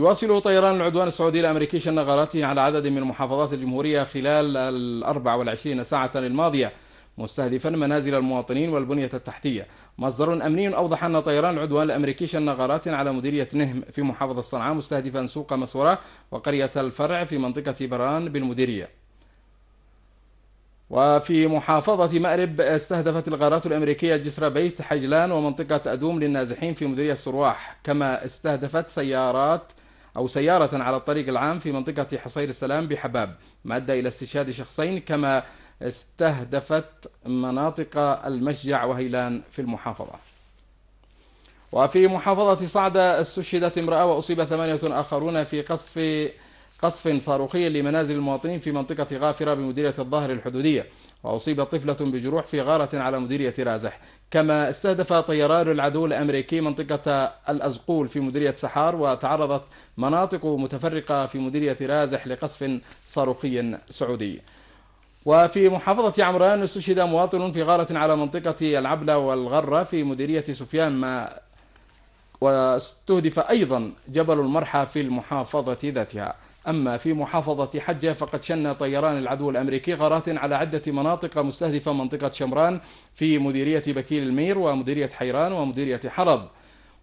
يواصل طيران العدوان السعودي الأمريكي شن غاراته على عدد من محافظات الجمهورية خلال ال 24 ساعة الماضية مستهدفا منازل المواطنين والبنية التحتية مصدر أمني أوضح أن طيران العدوان الأمريكي شن غارات على مديرية نهم في محافظة صنعاء مستهدفا سوق مسورة وقرية الفرع في منطقة بران بالمديرية وفي محافظة مأرب استهدفت الغارات الأمريكية جسر بيت حجلان ومنطقة أدوم للنازحين في مديرية السرواح كما استهدفت سيارات أو سيارة على الطريق العام في منطقة حصير السلام بحباب ما أدى إلى استشهاد شخصين كما استهدفت مناطق المشجع وهيلان في المحافظة وفي محافظة صعدة استشهدت امرأة وأصيب ثمانية آخرون في قصف قصف صاروخي لمنازل المواطنين في منطقة غافرة بمديرية الظاهر الحدودية وأصيب طفلة بجروح في غارة على مديرية رازح كما استهدف طيران العدو الأمريكي منطقة الأزقول في مديرية سحار وتعرضت مناطق متفرقة في مديرية رازح لقصف صاروخي سعودي وفي محافظة عمران استشهد مواطن في غارة على منطقة العبلة والغرة في مديرية سفيان ما واستهدف أيضا جبل المرحى في المحافظة ذاتها أما في محافظة حجة فقد شن طيران العدو الأمريكي غارات على عدة مناطق مستهدفة منطقة شمران في مديرية بكيل المير ومديرية حيران ومديرية حرب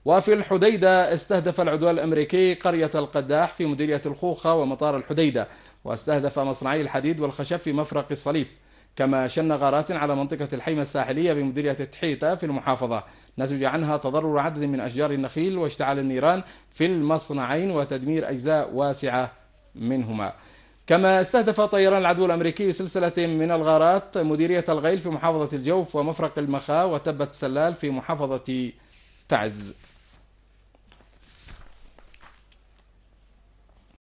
وفي الحديدة استهدف العدوان الأمريكي قرية القداح في مديرية الخوخة ومطار الحديدة واستهدف مصنعي الحديد والخشب في مفرق الصليف كما شن غارات على منطقة الحيمة الساحلية بمديرية التحيطة في المحافظة نتج عنها تضرر عدد من أشجار النخيل واشتعال النيران في المصنعين وتدمير أجزاء واسعة منهما كما استهدف طيران العدو الأمريكي بسلسلة من الغارات مديرية الغيل في محافظة الجوف ومفرق المخا وتبت سلال في محافظة تعز